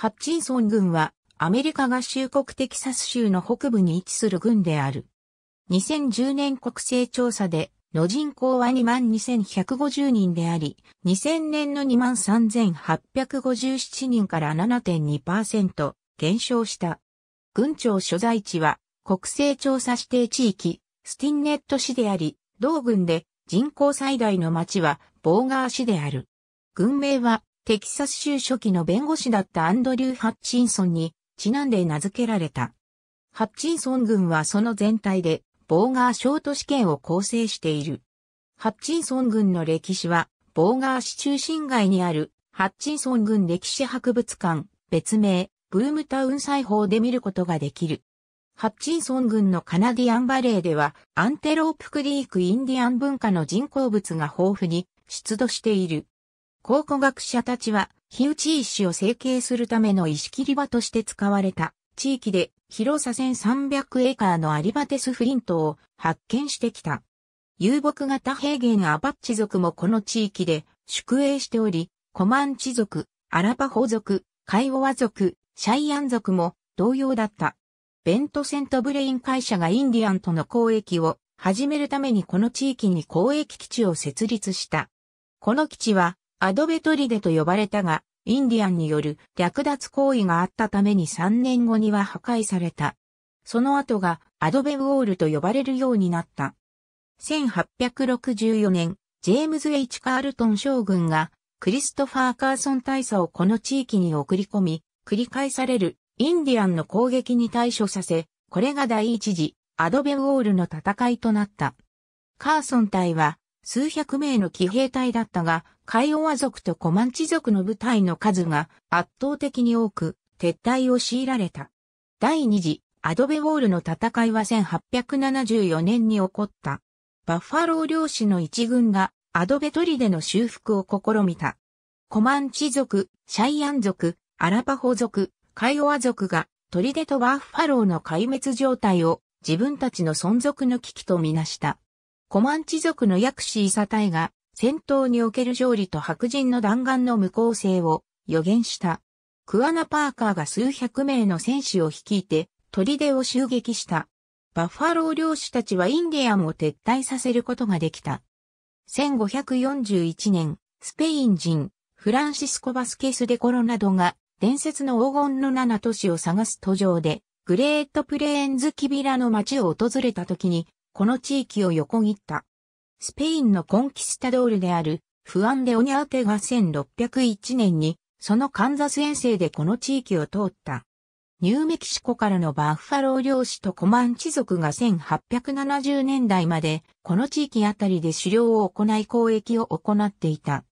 ハッチンソン軍はアメリカ合衆国テキサス州の北部に位置する軍である。2010年国勢調査での人口は22,150人であり、2000年の23,857人から7.2%減少した。軍庁所在地は国勢調査指定地域、スティンネット市であり、同軍で人口最大の町はボーガー市である。軍名はテキサス州初期の弁護士だったアンドリュー・ハッチンソンにちなんで名付けられた。ハッチンソン軍はその全体でボーガーショート試験を構成している。ハッチンソン軍の歴史はボーガー市中心街にあるハッチンソン郡歴史博物館、別名、ブームタウン裁縫で見ることができる。ハッチンソン郡のカナディアンバレーでは、アンテロープクリークインディアン文化の人工物が豊富に出土している。考古学者たちは、火打ち石を成形するための石切り場として使われた地域で広さ1300エーカーのアリバテスフリントを発見してきた。遊牧型平原アパッチ族もこの地域で宿営しており、コマンチ族、アラパホ族、カイオワ族、シャイアン族も同様だった。ベントセントブレイン会社がインディアンとの交易を始めるためにこの地域に交易基地を設立した。この基地はアドベトリデと呼ばれたが、インディアンによる略奪行為があったために3年後には破壊された。その後がアドベウォールと呼ばれるようになった。1864年、ジェームズ・ H・ カールトン将軍がクリストファー・カーソン大佐をこの地域に送り込み、繰り返されるインディアンの攻撃に対処させ、これが第一次アドベウォールの戦いとなった。カーソン隊は数百名の騎兵隊だったが、カイオワ族とコマンチ族の部隊の数が圧倒的に多く撤退を強いられた。第二次アドベウォールの戦いは1874年に起こった。バッファロー漁師の一軍がアドベトリでの修復を試みた。コマンチ族、シャイアン族、アラパホ族、カイオワ族がトリデとバッファローの壊滅状態を自分たちの存続の危機とみなした。コマンチ族のヤクシーサタイが戦闘における勝利と白人の弾丸の無効性を予言した。クアナ・パーカーが数百名の戦士を率いて、砦を襲撃した。バッファロー領主たちはインディアンを撤退させることができた。1541年、スペイン人、フランシスコ・バスケス・デ・コロなどが、伝説の黄金の七都市を探す途上で、グレートプレーンズ・キビラの町を訪れた時に、この地域を横切った。スペインのコンキスタドールであるフアンデ・オニャーテが1601年にそのカンザス遠征でこの地域を通った。ニューメキシコからのバッファロー漁師とコマンチ族が1870年代までこの地域あたりで狩猟を行い交易を行っていた。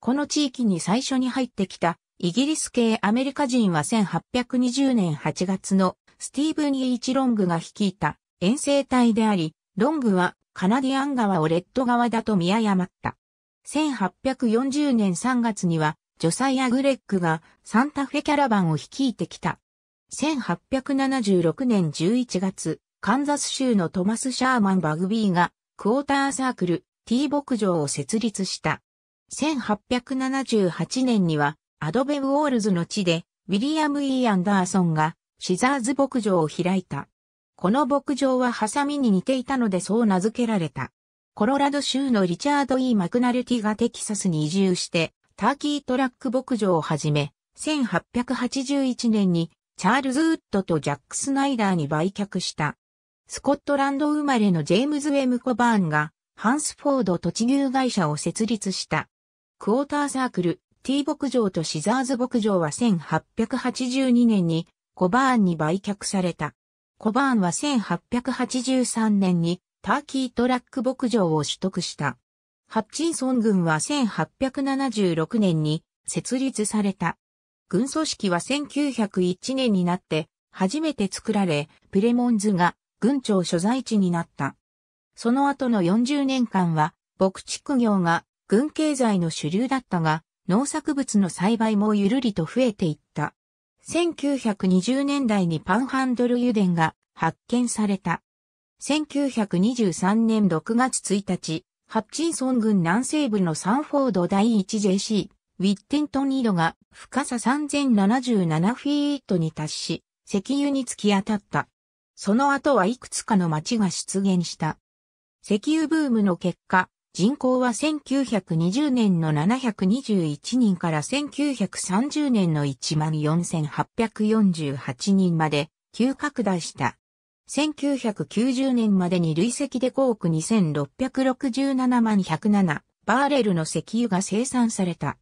この地域に最初に入ってきたイギリス系アメリカ人は1820年8月のスティーブン・イーチロングが率いた遠征隊であり、ロングはカナディアン川をレッド川だと見誤った。1840年3月には、ジョサイア・グレッグがサンタフェキャラバンを率いてきた。1876年11月、カンザス州のトマス・シャーマン・バグビーがクォーターサークル、T 牧場を設立した。1878年にはアドベ・ウォールズの地でウィリアム・イー・アンダーソンがシザーズ牧場を開いた。この牧場はハサミに似ていたのでそう名付けられた。コロラド州のリチャード・ E・ マクナルティがテキサスに移住して、ターキートラック牧場をはじめ、1881年にチャールズ・ウッドとジャック・スナイダーに売却した。スコットランド生まれのジェームズ・ウェム・コバーンが、ハンスフォード土地牛会社を設立した。クォーターサークル、T 牧場とシザーズ牧場は1882年にコバーンに売却された。コバーンは1883年にターキートラック牧場を取得した。ハッチンソン軍は1876年に設立された。軍組織は1901年になって初めて作られ、プレモンズが軍庁所在地になった。その後の40年間は牧畜業が軍経済の主流だったが、農作物の栽培もゆるりと増えていった。1920年代にパンハンドル油田が発見された。1923年6月1日、ハッチンソン郡南西部のサンフォード第 1JC、ウィッテントンードが深さ3077フィートに達し、石油に突き当たった。その後はいくつかの町が出現した。石油ブームの結果、人口は1920年の721人から1930年の14,848人まで急拡大した。1990年までに累積で5億2667万107バーレルの石油が生産された。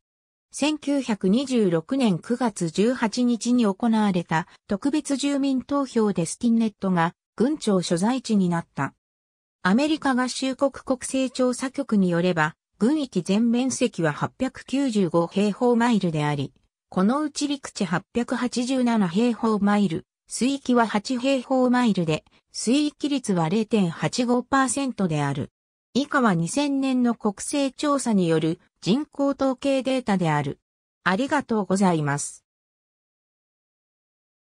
1926年9月18日に行われた特別住民投票でスティンネットが軍庁所在地になった。アメリカ合衆国国勢調査局によれば、軍域全面積は895平方マイルであり、このうち陸地887平方マイル、水域は8平方マイルで、水域率は0.85%である。以下は2000年の国勢調査による人口統計データである。ありがとうございます。